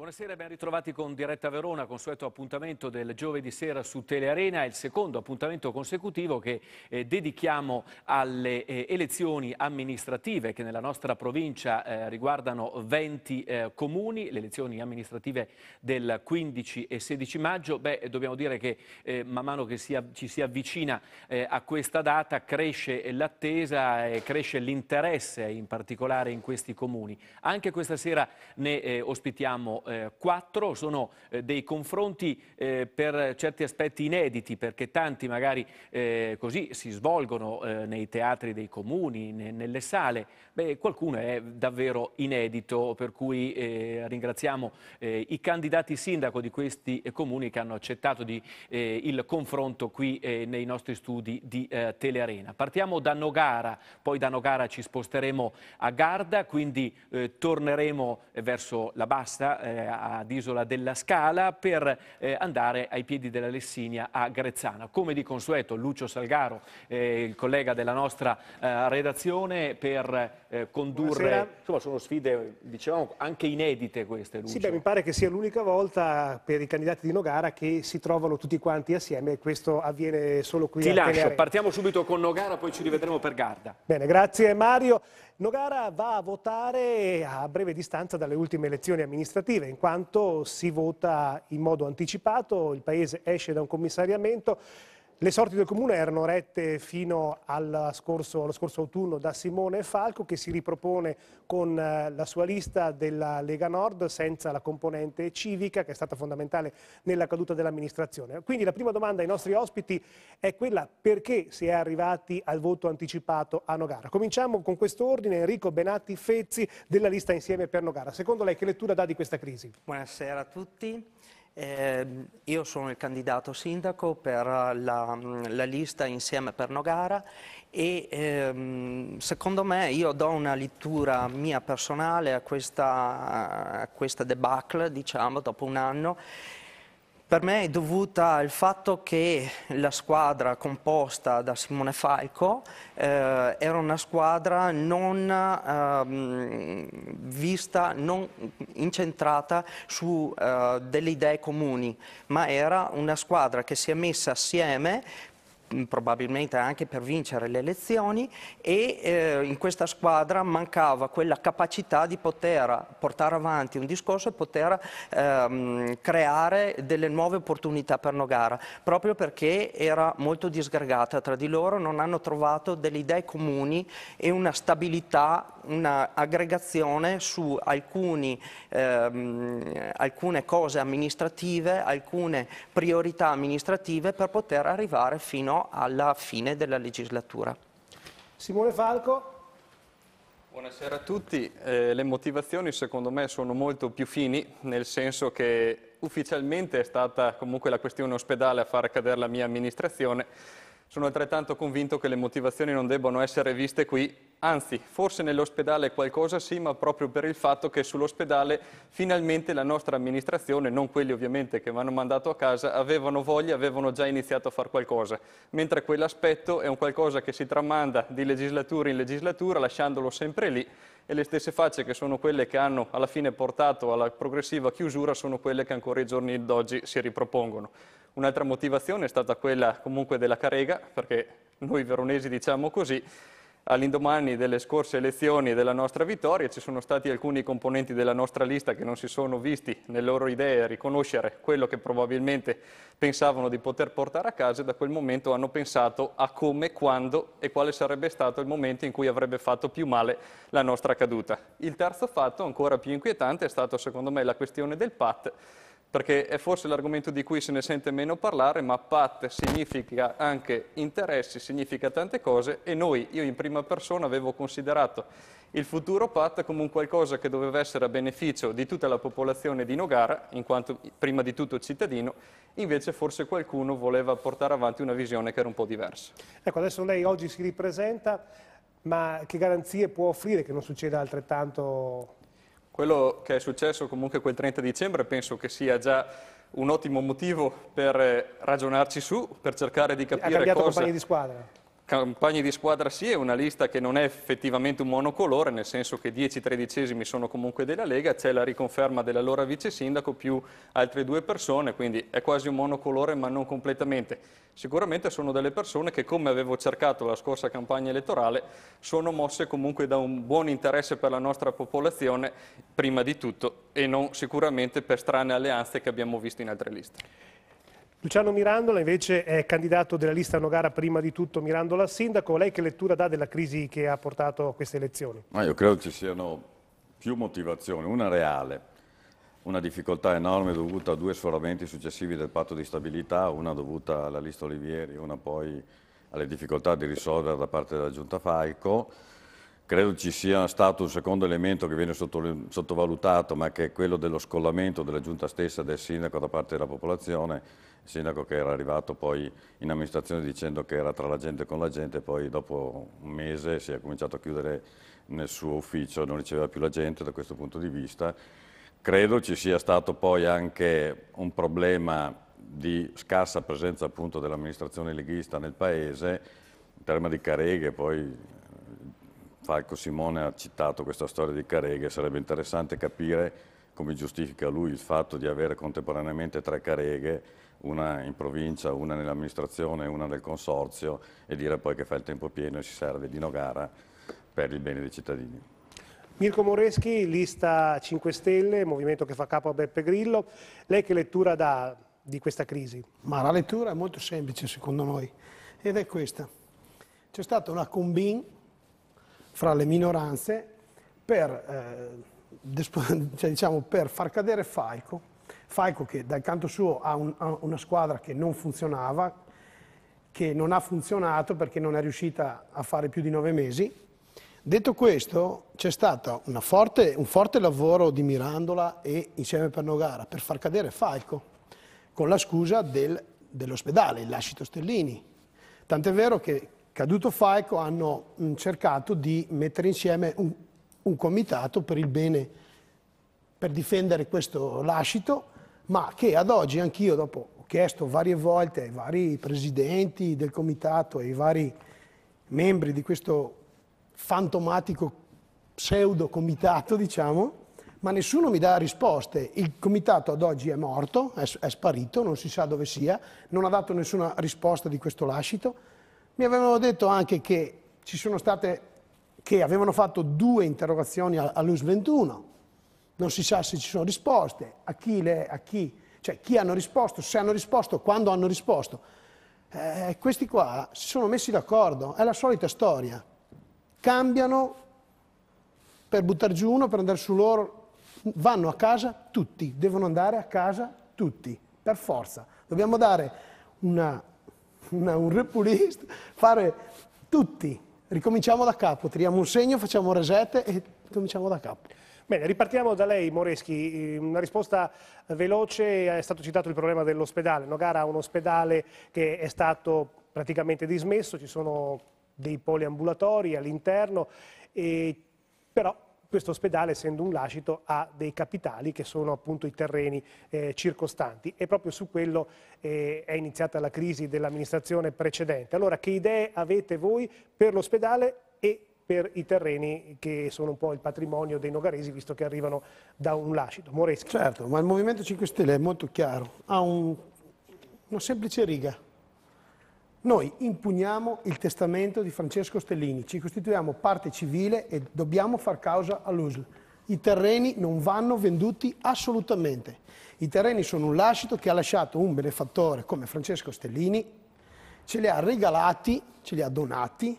Buonasera e ben ritrovati con Diretta Verona, consueto appuntamento del giovedì sera su Telearena, il secondo appuntamento consecutivo che eh, dedichiamo alle eh, elezioni amministrative che nella nostra provincia eh, riguardano 20 eh, comuni, le elezioni amministrative del 15 e 16 maggio. Beh, dobbiamo dire che eh, man mano che si ci si avvicina eh, a questa data cresce l'attesa e cresce l'interesse in particolare in questi comuni. Anche questa sera ne ospitiamo eh, quattro, sono eh, dei confronti eh, per certi aspetti inediti, perché tanti magari eh, così si svolgono eh, nei teatri dei comuni, ne, nelle sale, Beh, qualcuno è davvero inedito, per cui eh, ringraziamo i candidati sindaco di questi comuni che hanno accettato di, il confronto qui nei nostri studi di Telearena. Partiamo da Nogara, poi da Nogara ci sposteremo a Garda, quindi torneremo verso la Bassa, eh, ad Isola della Scala per eh, andare ai piedi della Lessinia a Grezzana. Come di consueto Lucio Salgaro, eh, il collega della nostra redazione, per eh, condurre. Buonasera. Insomma, sono sfide, diciamo, anche inedite queste, Lucio. Sì, beh, mi pare che sia l'unica volta per i candidati di Nogara che si trovano tutti quanti assieme e questo avviene solo qui Ti lascio, Tenere. partiamo subito con Nogara, poi ci rivedremo per Garda. Bene, grazie Mario. Nogara va a votare a breve distanza dalle ultime elezioni amministrative, in quanto si vota in modo anticipato, il Paese esce da un commissariamento, le sorti del comune erano rette fino scorso, allo scorso autunno da Simone Falco che si ripropone con eh, la sua lista della Lega Nord senza la componente civica che è stata fondamentale nella caduta dell'amministrazione. Quindi la prima domanda ai nostri ospiti è quella perché si è arrivati al voto anticipato a Nogara. Cominciamo con quest'ordine Enrico Benatti Fezzi della lista Insieme per Nogara. Secondo lei che lettura dà di questa crisi? Buonasera a tutti. Eh, io sono il candidato sindaco per la, la lista insieme per Nogara e ehm, secondo me io do una lettura mia personale a questa, a questa debacle, diciamo, dopo un anno per me è dovuta al fatto che la squadra composta da Simone Falco eh, era una squadra non eh, vista, non incentrata su eh, delle idee comuni, ma era una squadra che si è messa assieme probabilmente anche per vincere le elezioni e eh, in questa squadra mancava quella capacità di poter portare avanti un discorso e poter ehm, creare delle nuove opportunità per Nogara, proprio perché era molto disgregata tra di loro, non hanno trovato delle idee comuni e una stabilità, un'aggregazione su alcuni, ehm, alcune cose amministrative, alcune priorità amministrative per poter arrivare fino a alla fine della legislatura. Simone Falco. Buonasera a tutti, eh, le motivazioni secondo me sono molto più fini, nel senso che ufficialmente è stata comunque la questione ospedale a far cadere la mia amministrazione, sono altrettanto convinto che le motivazioni non debbano essere viste qui anzi forse nell'ospedale qualcosa sì, ma proprio per il fatto che sull'ospedale finalmente la nostra amministrazione, non quelli ovviamente che mi hanno mandato a casa, avevano voglia, avevano già iniziato a fare qualcosa, mentre quell'aspetto è un qualcosa che si tramanda di legislatura in legislatura lasciandolo sempre lì e le stesse facce che sono quelle che hanno alla fine portato alla progressiva chiusura sono quelle che ancora i giorni d'oggi si ripropongono. Un'altra motivazione è stata quella comunque della carega, perché noi veronesi diciamo così, all'indomani delle scorse elezioni e della nostra vittoria ci sono stati alcuni componenti della nostra lista che non si sono visti nelle loro idee riconoscere quello che probabilmente pensavano di poter portare a casa e da quel momento hanno pensato a come, quando e quale sarebbe stato il momento in cui avrebbe fatto più male la nostra caduta. Il terzo fatto, ancora più inquietante, è stato secondo me la questione del PAT perché è forse l'argomento di cui se ne sente meno parlare, ma PAT significa anche interessi, significa tante cose e noi, io in prima persona, avevo considerato il futuro PAT come un qualcosa che doveva essere a beneficio di tutta la popolazione di Nogara, in quanto prima di tutto cittadino, invece forse qualcuno voleva portare avanti una visione che era un po' diversa. Ecco, adesso lei oggi si ripresenta, ma che garanzie può offrire che non succeda altrettanto quello che è successo comunque quel 30 dicembre penso che sia già un ottimo motivo per ragionarci su, per cercare di capire cosa... Ha cambiato cosa... compagni di squadra. Campagne di squadra sì, è una lista che non è effettivamente un monocolore, nel senso che 10 tredicesimi sono comunque della Lega, c'è la riconferma dell'allora vice sindaco più altre due persone, quindi è quasi un monocolore ma non completamente. Sicuramente sono delle persone che, come avevo cercato la scorsa campagna elettorale, sono mosse comunque da un buon interesse per la nostra popolazione, prima di tutto, e non sicuramente per strane alleanze che abbiamo visto in altre liste. Luciano Mirandola invece è candidato della lista Nogara prima di tutto Mirandola al sindaco. Lei che lettura dà della crisi che ha portato a queste elezioni? Ma io credo ci siano più motivazioni. Una reale, una difficoltà enorme dovuta a due sforamenti successivi del patto di stabilità, una dovuta alla lista Olivieri, una poi alle difficoltà di risolvere da parte della giunta Falco. Credo ci sia stato un secondo elemento che viene sottovalutato, ma che è quello dello scollamento della giunta stessa del sindaco da parte della popolazione sindaco che era arrivato poi in amministrazione dicendo che era tra la gente e con la gente, poi dopo un mese si è cominciato a chiudere nel suo ufficio, non riceveva più la gente da questo punto di vista. Credo ci sia stato poi anche un problema di scarsa presenza appunto dell'amministrazione leghista nel paese, in termini di careghe, poi Falco Simone ha citato questa storia di careghe, sarebbe interessante capire come giustifica lui il fatto di avere contemporaneamente tre careghe una in provincia, una nell'amministrazione, una nel consorzio e dire poi che fa il tempo pieno e si serve di Nogara per il bene dei cittadini. Mirko Moreschi, lista 5 Stelle, movimento che fa capo a Beppe Grillo. Lei che lettura dà di questa crisi? Ma la lettura è molto semplice secondo noi ed è questa. C'è stata una combin fra le minoranze per, eh, cioè, diciamo, per far cadere Falco Falco che dal canto suo ha, un, ha una squadra che non funzionava, che non ha funzionato perché non è riuscita a fare più di nove mesi. Detto questo, c'è stato forte, un forte lavoro di Mirandola e insieme per Nogara per far cadere Falco, con la scusa del, dell'ospedale, il lascito Stellini. Tant'è vero che caduto Falco hanno mm, cercato di mettere insieme un, un comitato per il bene, per difendere questo lascito ma che ad oggi anch'io dopo ho chiesto varie volte ai vari presidenti del comitato, e ai vari membri di questo fantomatico pseudo comitato, diciamo, ma nessuno mi dà risposte. Il comitato ad oggi è morto, è, è, sparito, non si sa dove sia, non ha dato nessuna risposta di questo lascito. Mi avevano detto anche che ci sono state, che avevano fatto due interrogazioni all'US 21, non si sa se ci sono risposte, a chi, le, a chi, cioè chi hanno risposto, se hanno risposto, quando hanno risposto. Eh, questi qua si sono messi d'accordo, è la solita storia. Cambiano per buttare giù uno, per andare su loro, vanno a casa tutti, devono andare a casa tutti, per forza. Dobbiamo dare una, una, un repulist, fare tutti ricominciamo da capo, tiriamo un segno, facciamo resette e cominciamo da capo. Bene, ripartiamo da lei Moreschi, mm, una risposta veloce, eh, è stato citato il problema dell'ospedale, Nogara ha un ospedale che è stato praticamente dismesso, ci sono dei poliambulatori all'interno, però questo ospedale, essendo un lascito, ha dei capitali che sono appunto i terreni eh, circostanti e proprio su quello eh, è iniziata la crisi dell'amministrazione precedente. Allora che idee avete voi per l'ospedale e per i terreni che sono un po' il patrimonio dei nogaresi visto che arrivano da un lascito? Moreschi. Certo, ma il Movimento 5 Stelle è molto chiaro, ha un, una semplice riga noi impugniamo il testamento di Francesco Stellini, ci costituiamo parte civile e dobbiamo far causa all'USL. I terreni non vanno venduti assolutamente. I terreni sono un lascito che ha lasciato un benefattore come Francesco Stellini, ce li ha regalati, ce li ha donati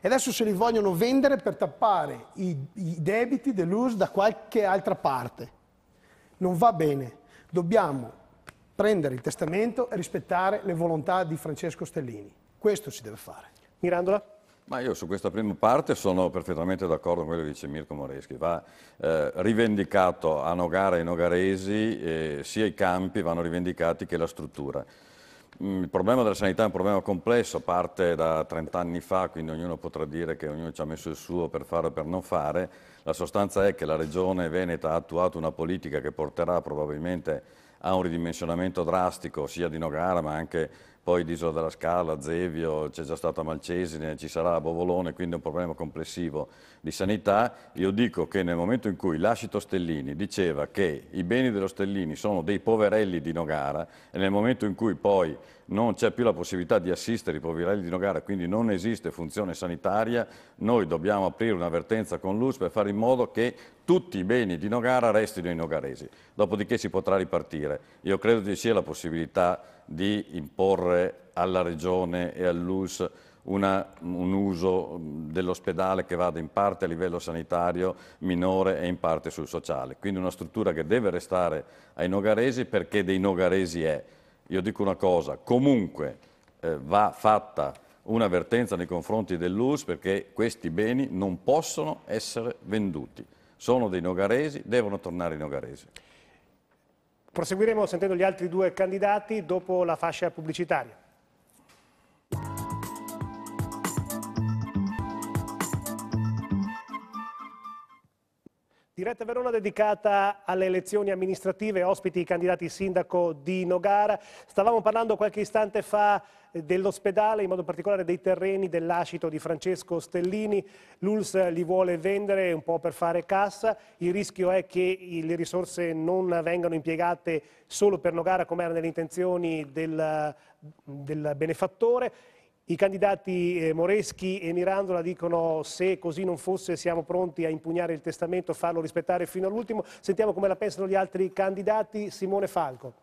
e adesso se li vogliono vendere per tappare i, i debiti dell'USL da qualche altra parte. Non va bene. Dobbiamo prendere il testamento e rispettare le volontà di Francesco Stellini. Questo si deve fare. Mirandola? Ma io su questa prima parte sono perfettamente d'accordo con quello che dice Mirko Moreschi. Va eh, rivendicato a Nogara e nogaresi eh, sia i campi vanno rivendicati che la struttura. Mm, il problema della sanità è un problema complesso, parte da 30 anni fa, quindi ognuno potrà dire che ognuno ci ha messo il suo per fare o per non fare. La sostanza è che la Regione Veneta ha attuato una politica che porterà probabilmente ha un ridimensionamento drastico sia di Nogara ma anche poi l'Isola della Scala, Zevio, c'è già stata Malcesine, ci sarà Bovolone, quindi è un problema complessivo di sanità. Io dico che nel momento in cui Lascito Stellini diceva che i beni dello Stellini sono dei poverelli di Nogara e nel momento in cui poi non c'è più la possibilità di assistere i poverelli di Nogara, quindi non esiste funzione sanitaria, noi dobbiamo aprire un'avvertenza con l'US per fare in modo che tutti i beni di Nogara restino in nogaresi. Dopodiché si potrà ripartire. Io credo che ci sia la possibilità di imporre alla Regione e all'US una, un uso dell'ospedale che vada in parte a livello sanitario minore e in parte sul sociale. Quindi una struttura che deve restare ai nogaresi perché dei nogaresi è. Io dico una cosa, comunque eh, va fatta un'avvertenza nei confronti dell'US perché questi beni non possono essere venduti. Sono dei nogaresi, devono tornare ai nogaresi. Proseguiremo sentendo gli altri due candidati dopo la fascia pubblicitaria. Diretta Verona dedicata alle elezioni amministrative, ospiti i candidati sindaco di Nogara. Stavamo parlando qualche istante fa dell'ospedale, in modo particolare dei terreni dell'ascito di Francesco Stellini. L'ULS li vuole vendere un po' per fare cassa, il rischio è che le risorse non vengano impiegate solo per Nogara come erano le intenzioni del, del benefattore. I candidati eh, Moreschi e Mirandola dicono se così non fosse siamo pronti a impugnare il testamento, farlo rispettare fino all'ultimo. Sentiamo come la pensano gli altri candidati. Simone Falco.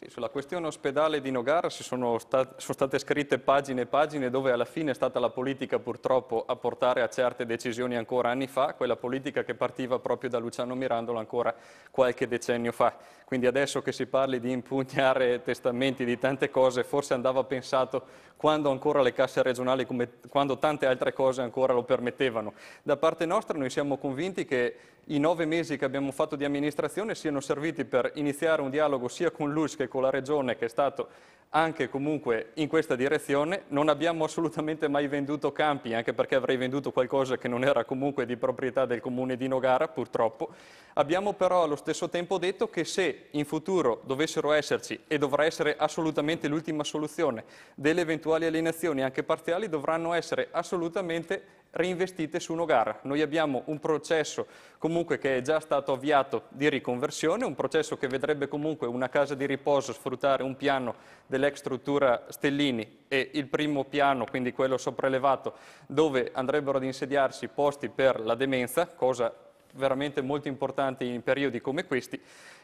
Sì, sulla questione ospedale di Nogara sono, stat sono, state scritte pagine e pagine dove alla fine è stata la politica purtroppo a portare a certe decisioni ancora anni fa, quella politica che partiva proprio da Luciano Mirandolo ancora qualche decennio fa. Quindi adesso che si parli di impugnare testamenti, di tante cose, forse andava pensato quando ancora le casse regionali, quando tante altre cose ancora lo permettevano. Da parte nostra noi siamo convinti che i nove mesi che abbiamo fatto di amministrazione siano serviti per iniziare un dialogo sia con l'US che con la Regione, che è stato anche comunque in questa direzione. Non abbiamo assolutamente mai venduto campi, anche perché avrei venduto qualcosa che non era comunque di proprietà del comune di Nogara, purtroppo. Abbiamo però allo stesso tempo detto che se in futuro dovessero esserci, e dovrà essere assolutamente l'ultima soluzione, delle eventuali alienazioni anche parziali, dovranno essere assolutamente reinvestite su una gara. Noi abbiamo un processo comunque che è già stato avviato di riconversione, un processo che vedrebbe comunque una casa di riposo sfruttare un piano dell'ex struttura Stellini e il primo piano, quindi quello sopraelevato, dove andrebbero ad insediarsi posti per la demenza, cosa veramente molto importante in periodi come questi.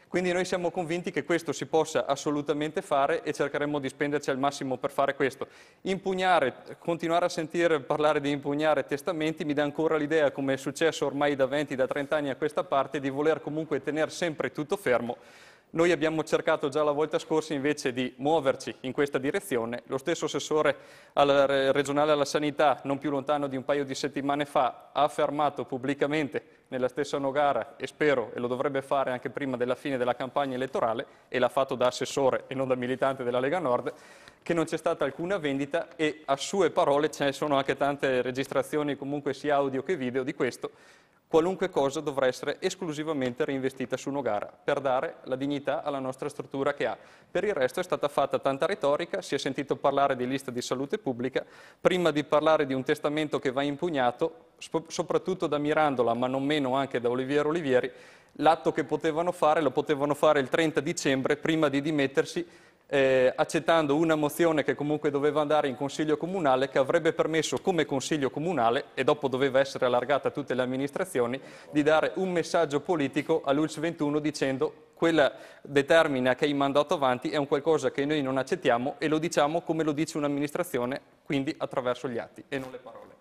Quindi noi siamo convinti che questo si possa assolutamente fare e cercheremo di spenderci al massimo per fare questo. Impugnare, continuare a sentire parlare di impugnare testamenti mi dà ancora l'idea, come è successo ormai da 20, da 30 anni a questa parte, di voler comunque tenere sempre tutto fermo. Noi abbiamo cercato già la volta scorsa invece di muoverci in questa direzione. Lo stesso assessore regionale alla sanità, non più lontano di un paio di settimane fa, ha affermato pubblicamente nella stessa Nogara e spero, e lo dovrebbe fare anche prima della fine della campagna elettorale, e l'ha fatto da assessore e non da militante della Lega Nord, che non c'è stata alcuna vendita e a sue parole ce ne sono anche tante registrazioni, comunque sia audio che video, di questo, qualunque cosa dovrà essere esclusivamente reinvestita su Nogara per dare la dignità alla nostra struttura che ha. Per il resto è stata fatta tanta retorica, si è sentito parlare di lista di salute pubblica, prima di parlare di un testamento che va impugnato soprattutto da Mirandola, ma non meno anche da Oliviero Olivieri, l'atto che potevano fare lo potevano fare il 30 dicembre prima di dimettersi eh, accettando una mozione che comunque doveva andare in Consiglio Comunale che avrebbe permesso come Consiglio Comunale e dopo doveva essere allargata a tutte le amministrazioni di dare un messaggio politico all'ULS 21 dicendo quella determina che hai mandato avanti è un qualcosa che noi non accettiamo e lo diciamo come lo dice un'amministrazione quindi attraverso gli atti e non le parole.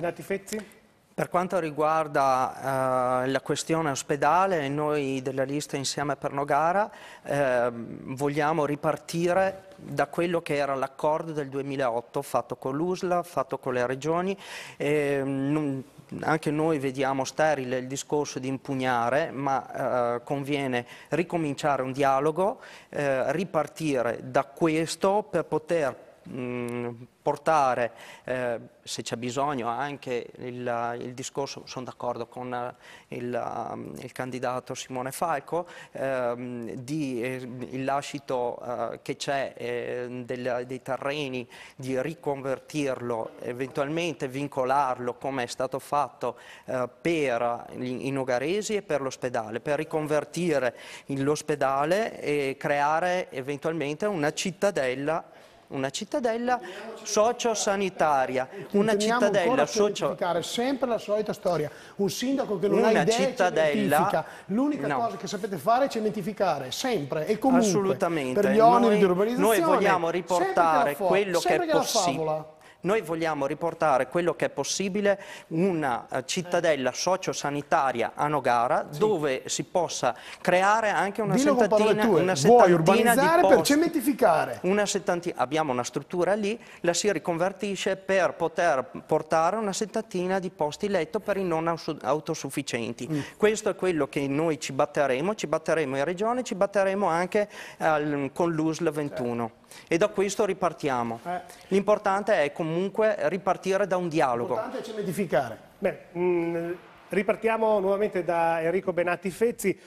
Venati Fezzi? Per quanto riguarda eh, la questione ospedale, noi della lista Insieme per Nogara eh, vogliamo ripartire da quello che era l'accordo del 2008 fatto con l'USLA, fatto con le regioni. E, non, anche noi vediamo sterile il discorso di impugnare, ma eh, conviene ricominciare un dialogo, eh, ripartire da questo per poter Mm, portare, eh, se c'è bisogno, anche il, il discorso, sono d'accordo con eh, il, mm, il, candidato Simone Falco, ehm, di, eh, il lascito eh, che c'è eh, del, dei terreni, di riconvertirlo, eventualmente vincolarlo come è stato fatto eh, per i nogaresi e per l'ospedale, per riconvertire l'ospedale e creare eventualmente una cittadella una cittadella sociosanitaria, una cittadella socio... sempre la solita storia, un sindaco che non una ha idee cittadella... l'unica no. cosa che sapete fare è cementificare, sempre e comunque, Assolutamente. per gli oneri noi, di urbanizzazione. Noi vogliamo riportare che quello che è possibile. Noi vogliamo riportare quello che è possibile una eh, cittadella sociosanitaria a Nogara sì. dove si possa creare anche una Dillo settantina, una settantina urbanizzare posti, per cementificare. Una settantina, abbiamo una struttura lì, la si riconvertisce per poter portare una settantina di posti letto per i non autosufficienti. Mm. Questo è quello che noi ci batteremo, ci batteremo in regione, ci batteremo anche eh, con l'USL 21 certo. e da questo ripartiamo. Eh. L'importante è comunque comunque ripartire da un dialogo. L'importante è cementificare. Beh, mh, mm, ripartiamo nuovamente da Enrico Benatti Fezzi.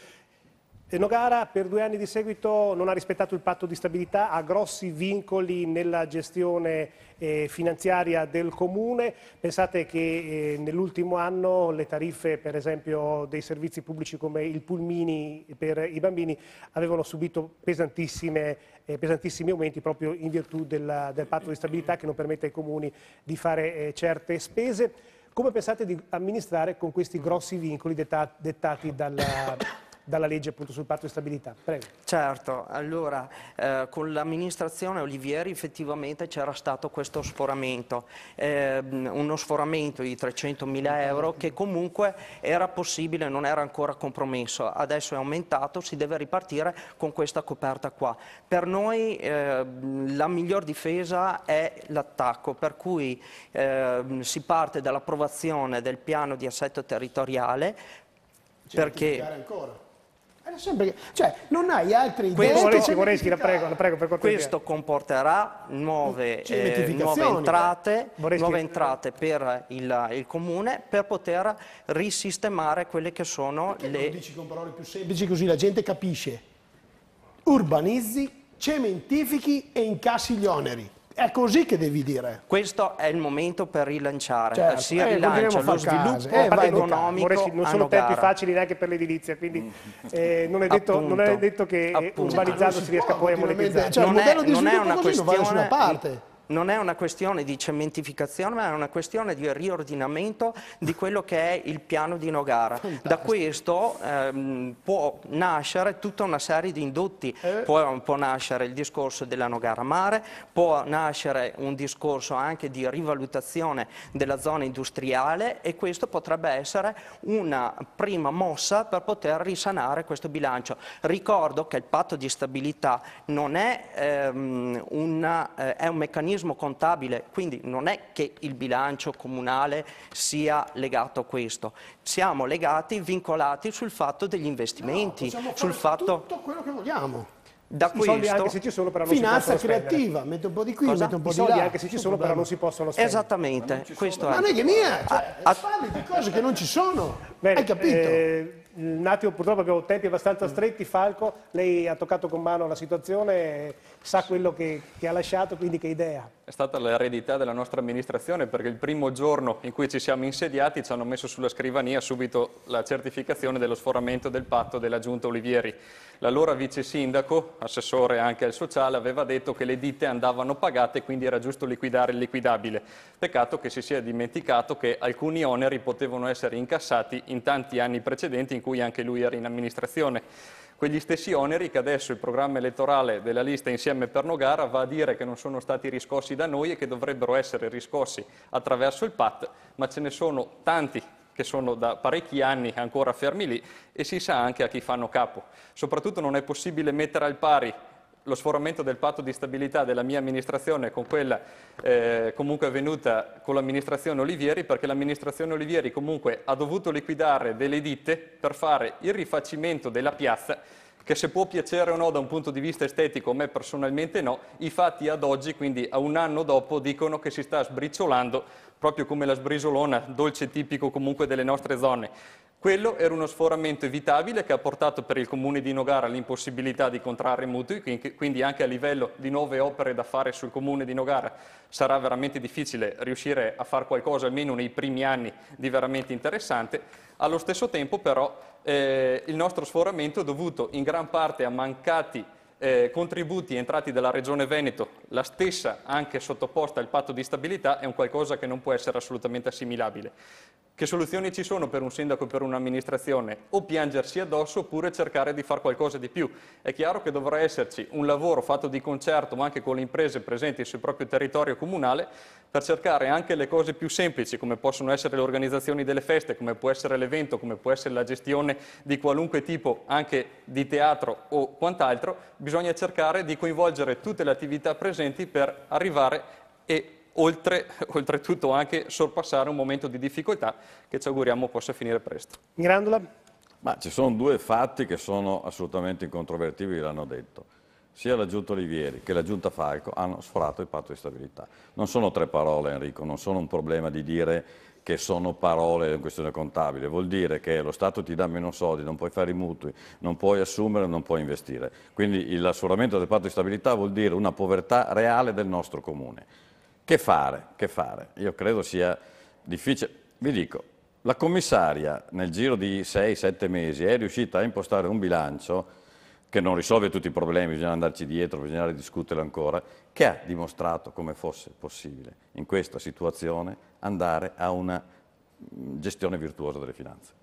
Nogara per due anni di seguito non ha rispettato il patto di stabilità, ha grossi vincoli nella gestione eh, finanziaria del comune. Pensate che eh, nell'ultimo anno le tariffe per esempio dei servizi pubblici come il pulmini per i bambini avevano subito pesantissime, eh, pesantissimi aumenti proprio in virtù della, del patto di stabilità che non permette ai comuni di fare eh, certe spese. Come pensate di amministrare con questi grossi vincoli dettati, dettati dalla dalla legge appunto sul patto di stabilità. Prego. Certo, allora eh, con l'amministrazione Olivieri effettivamente c'era stato questo sforamento, eh, uno sforamento di 300 mila euro che comunque era possibile, non era ancora compromesso, adesso è aumentato, si deve ripartire con questa coperta qua. Per noi eh, la miglior difesa è l'attacco, per cui ehm, si parte dall'approvazione del piano di assetto territoriale, certo, perché sempre che... Cioè, non hai altri Questo, Moreschi, cioè, la prego, la prego per cortesia. Questo comporterà nuove, eh, nuove entrate, Moreschi. nuove entrate per il, il, comune per poter risistemare quelle che sono Perché le... Lo dici con parole più semplici così la gente capisce. Urbanizzi, cementifichi e incassi gli oneri. È così che devi dire. Questo è il momento per rilanciare, certo. si eh, rilancia lo sviluppo eh, economico. Vorrei, non sono tempi facili neanche per l'edilizia, quindi mm. eh, non, è detto, non, è detto, che Appunto. urbanizzando si, si riesca poi a monetizzare. Cioè, non il modello è, di sviluppo non è una così questione... non va da una parte non è una questione di cementificazione, ma è una questione di riordinamento di quello che è il piano di Nogara. Da questo ehm, può nascere tutta una serie di indotti, eh? può, può nascere il discorso della Nogara Mare, può nascere un discorso anche di rivalutazione della zona industriale e questo potrebbe essere una prima mossa per poter risanare questo bilancio. Ricordo che il patto di stabilità non è, ehm, una, eh, è un meccanismo meccanismo contabile, quindi non è che il bilancio comunale sia legato a questo, siamo legati, vincolati sul fatto degli investimenti, no, sul fatto... tutto quello che vogliamo da I questo anche se ci sono però non finanza si creativa, spendere. mette un po' di qui, Cosa? mette un po' I di soldi là. anche se ci sono però non si possono spendere. Esattamente, ma questo ma è. Ma non è mia, cioè, a, ah, parli ah. di cose che non ci sono. Bene, Hai capito? Eh, un attimo, purtroppo abbiamo tempi abbastanza stretti, Falco, lei ha toccato con mano la situazione sa quello che, che ha lasciato, quindi che idea. È stata l'eredità della nostra amministrazione perché il primo giorno in cui ci siamo insediati ci hanno messo sulla scrivania subito la certificazione dello sforamento del patto della giunta Olivieri. L'allora vice sindaco, assessore anche al sociale, aveva detto che le ditte andavano pagate e quindi era giusto liquidare il liquidabile. Peccato che si sia dimenticato che alcuni oneri potevano essere incassati in tanti anni precedenti in cui anche lui era in amministrazione quegli stessi oneri che adesso il programma elettorale della lista Insieme per Nogara va a dire che non sono stati riscossi da noi e che dovrebbero essere riscossi attraverso il PAT, ma ce ne sono tanti che sono da parecchi anni ancora fermi lì e si sa anche a chi fanno capo. Soprattutto non è possibile mettere al pari lo sforamento del patto di stabilità della mia amministrazione con quella eh, comunque avvenuta con l'amministrazione Olivieri perché l'amministrazione Olivieri comunque ha dovuto liquidare delle ditte per fare il rifacimento della piazza che se può piacere o no da un punto di vista estetico, a me personalmente no, i fatti ad oggi, quindi a un anno dopo, dicono che si sta sbriciolando, proprio come la sbrisolona, dolce tipico comunque delle nostre zone. Quello era uno sforamento evitabile che ha portato per il comune di Nogara l'impossibilità di contrarre mutui, quindi anche a livello di nuove opere da fare sul comune di Nogara sarà veramente difficile riuscire a fare qualcosa almeno nei primi anni di veramente interessante. Allo stesso tempo però eh, il nostro sforamento è dovuto in gran parte a mancati eh, contributi entrati dalla Regione Veneto la stessa anche sottoposta al patto di stabilità è un qualcosa che non può essere assolutamente assimilabile. Che soluzioni ci sono per un sindaco e per un'amministrazione? O piangersi addosso oppure cercare di fare qualcosa di più. È chiaro che dovrà esserci un lavoro fatto di concerto ma anche con le imprese presenti sul proprio territorio comunale per cercare anche le cose più semplici come possono essere le organizzazioni delle feste, come può essere l'evento, come può essere la gestione di qualunque tipo anche di teatro o quant'altro. Bisogna cercare di coinvolgere tutte le attività presenti presenti per arrivare e oltre, oltretutto anche sorpassare un momento di difficoltà che ci auguriamo possa finire presto. Mirandola? Ma ci sono due fatti che sono assolutamente incontrovertibili, l'hanno detto. Sia la Giunta Olivieri che la Giunta Falco hanno sforato il patto di stabilità. Non sono tre parole, Enrico, non sono un problema di dire che sono parole, è una questione contabile, vuol dire che lo Stato ti dà meno soldi, non puoi fare i mutui, non puoi assumere, non puoi investire. Quindi l'assuramento del patto di stabilità vuol dire una povertà reale del nostro comune. Che fare? Che fare? Io credo sia difficile. Vi dico, la commissaria nel giro di 6-7 mesi è riuscita a impostare un bilancio che non risolve tutti i problemi, bisogna andarci dietro, bisogna discutere ancora, che ha dimostrato come fosse possibile in questa situazione andare a una mm, gestione virtuosa delle finanze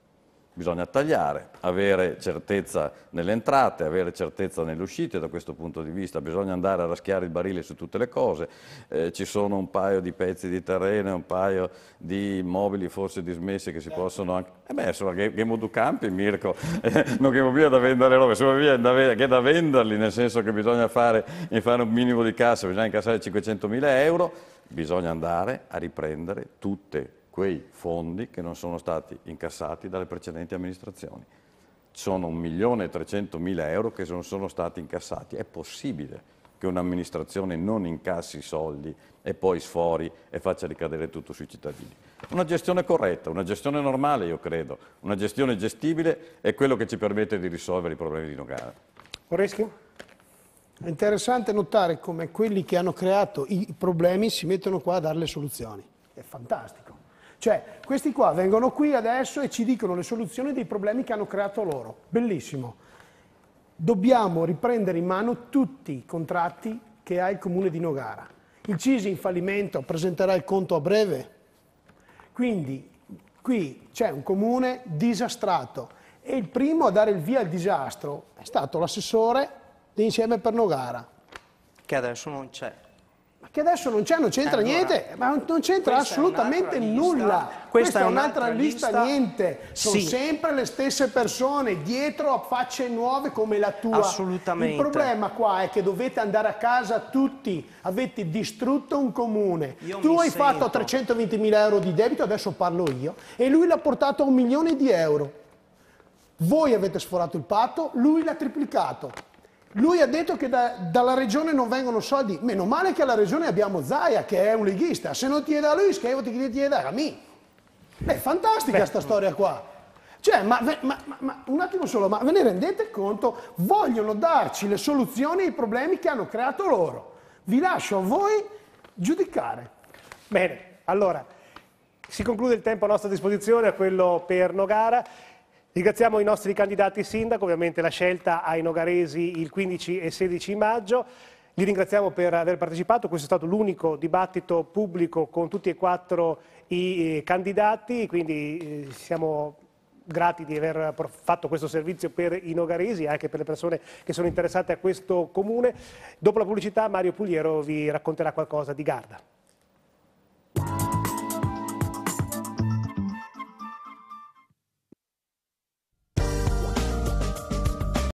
bisogna tagliare, avere certezza nelle entrate, avere certezza nelle uscite da questo punto di vista, bisogna andare a raschiare il barile su tutte le cose, eh, ci sono un paio di pezzi di terreno, un paio di immobili forse dismessi che si possono anche... Eh beh, insomma, che, che campi, Mirko, eh, non che via da vendere roba, insomma, via da, che da venderli, nel senso che bisogna fare, eh, fare un minimo di cassa, bisogna incassare mila euro, bisogna andare a riprendere tutte le quei fondi che non sono stati incassati dalle precedenti amministrazioni. Sono 1.300.000 euro che non sono stati incassati. È possibile che un'amministrazione non incassi i soldi e poi sfori e faccia ricadere tutto sui cittadini. Una gestione corretta, una gestione normale io credo, una gestione gestibile è quello che ci permette di risolvere i problemi di Nogara. Oreschi? È interessante notare come quelli che hanno creato i problemi si mettono qua a dare le soluzioni. È fantastico. Cioè, questi qua vengono qui adesso e ci dicono le soluzioni dei problemi che hanno creato loro. Bellissimo. Dobbiamo riprendere in mano tutti i contratti che ha il comune di Nogara. Il Cisi in fallimento presenterà il conto a breve. Quindi qui c'è un comune disastrato e il primo a dare il via al disastro è stato l'assessore di Insieme per Nogara. Che adesso non c'è che adesso non, non c'entra eh, allora, niente, ma non c'entra assolutamente nulla. Questa, questa, è un'altra lista, lista, niente. Sono sì. sempre le stesse persone dietro a facce nuove come la tua. Assolutamente. Il problema qua è che dovete andare a casa tutti, avete distrutto un comune. Io tu hai sento. fatto 320 mila euro di debito, adesso parlo io, e lui l'ha portato a un milione di euro. Voi avete sforato il patto, lui l'ha triplicato. Lui ha detto che da, dalla regione non vengono soldi. Meno male che alla regione abbiamo Zaia, che è un leghista. Se non ti è da lui, scrivoti che ti è da me. Beh, fantastica questa storia qua. Cioè, ma, ma, ma, un attimo solo, ma ve ne rendete conto? Vogliono darci le soluzioni ai problemi che hanno creato loro. Vi lascio a voi giudicare. Bene, allora, si conclude il tempo a nostra disposizione, a quello per Nogara. Ringraziamo i nostri candidati sindaco, ovviamente la scelta ai Nogaresi il 15 e 16 maggio. Li ringraziamo per aver partecipato, questo è stato l'unico dibattito pubblico con tutti e quattro i eh, candidati, quindi eh, siamo grati di aver fatto questo servizio per i nogaresi e anche per le persone che sono interessate a questo comune. Dopo la pubblicità Mario Pugliero vi racconterà qualcosa di Garda.